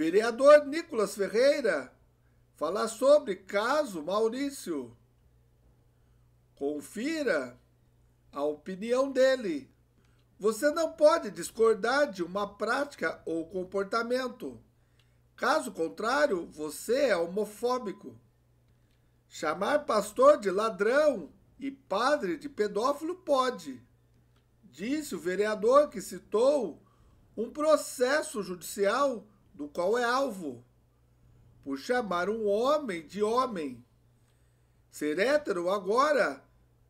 Vereador Nicolas Ferreira falar sobre caso Maurício. Confira a opinião dele. Você não pode discordar de uma prática ou comportamento. Caso contrário, você é homofóbico. Chamar pastor de ladrão e padre de pedófilo pode, disse o vereador que citou um processo judicial do qual é alvo, por chamar um homem de homem. Ser hétero agora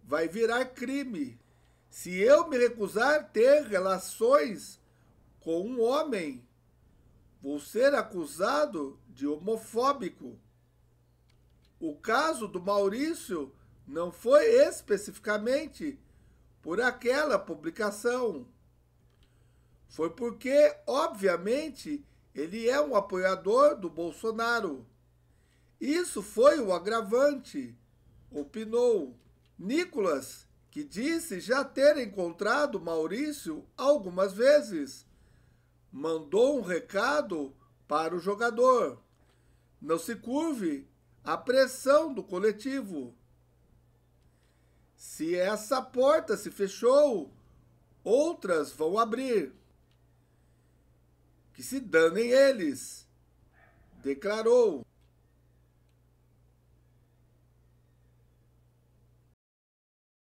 vai virar crime. Se eu me recusar ter relações com um homem, vou ser acusado de homofóbico. O caso do Maurício não foi especificamente por aquela publicação. Foi porque, obviamente, ele é um apoiador do Bolsonaro. Isso foi o agravante, opinou Nicolas, que disse já ter encontrado Maurício algumas vezes. Mandou um recado para o jogador. Não se curve à pressão do coletivo. Se essa porta se fechou, outras vão abrir. Que se danem eles, declarou.